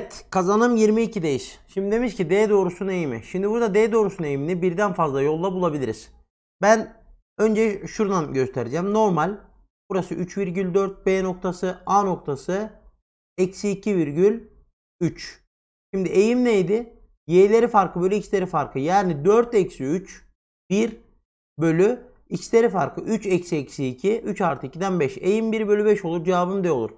Evet kazanım 22 değiş. Şimdi demiş ki D doğrusu eğimi. Şimdi burada D doğrusu eğimini birden fazla yolla bulabiliriz. Ben önce şuradan göstereceğim. Normal burası 3,4 B noktası A noktası eksi 2,3. Şimdi eğim neydi? Y'leri farkı bölü x'leri farkı. Yani 4 eksi 3 1 bölü x'leri farkı 3 eksi eksi 2 3 artı 2'den 5. Eğim 1 bölü 5 olur cevabım D olur.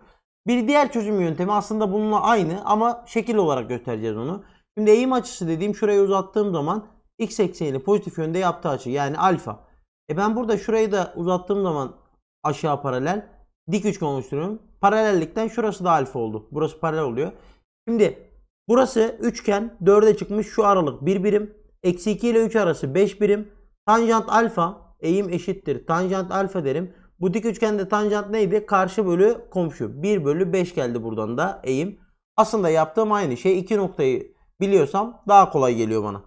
Bir diğer çözüm yöntemi aslında bununla aynı ama şekil olarak göstereceğiz onu. Şimdi eğim açısı dediğim şurayı uzattığım zaman x ekseniyle pozitif yönde yaptığı açı yani alfa. E ben burada şurayı da uzattığım zaman aşağı paralel dik üçgen oluşturuyorum. Paralellikten şurası da alfa oldu. Burası paralel oluyor. Şimdi burası üçgen 4'e çıkmış şu aralık 1 birim. Eksi 2 ile 3 arası 5 birim. Tanjant alfa eğim eşittir. Tanjant alfa derim. Bu dik üçgende tanjant neydi? Karşı bölü komşu. 1 bölü 5 geldi buradan da eğim. Aslında yaptığım aynı şey. iki noktayı biliyorsam daha kolay geliyor bana.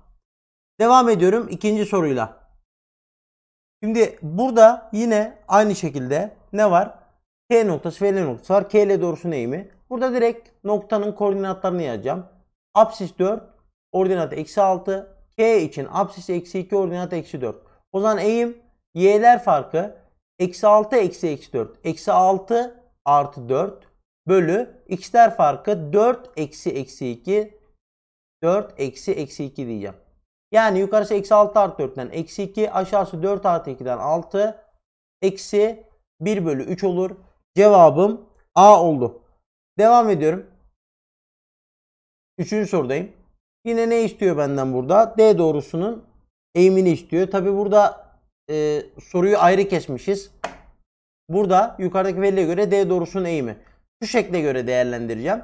Devam ediyorum ikinci soruyla. Şimdi burada yine aynı şekilde ne var? K noktası ve L noktası var. K ile doğrusunun eğimi. Burada direkt noktanın koordinatlarını yazacağım. Apsis 4, ordinat eksi 6. K için apsis eksi 2, ordinat eksi 4. O zaman eğim y'ler farkı Eksi 6 eksi eksi 4. Eksi 6 artı 4 bölü x'ler farkı 4 eksi eksi 2 4 eksi eksi 2 diyeceğim. Yani yukarısı eksi 6 artı 4'ten eksi 2 aşağısı 4 artı 2'den 6 eksi 1 bölü 3 olur. Cevabım A oldu. Devam ediyorum. Üçüncü sorudayım. Yine ne istiyor benden burada? D doğrusunun eğimini istiyor. Tabi burada e, soruyu ayrı kesmişiz. Burada yukarıdaki veriye göre D doğrusunun eğimi. Şu şekle göre değerlendireceğim.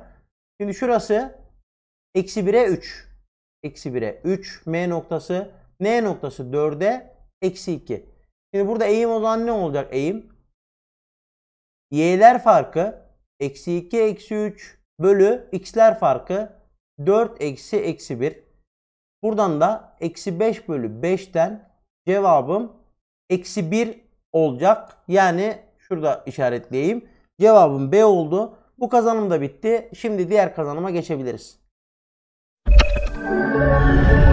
Şimdi şurası eksi 1'e 3. Eksi 1'e 3. M noktası N noktası 4'e eksi 2. Şimdi burada eğim o ne olacak eğim? Y'ler farkı eksi 2 eksi 3 bölü x'ler farkı 4 eksi eksi 1. Buradan da eksi 5 bölü 5'ten cevabım eksi 1 olacak. Yani şurada işaretleyeyim. Cevabım B oldu. Bu kazanım da bitti. Şimdi diğer kazanıma geçebiliriz.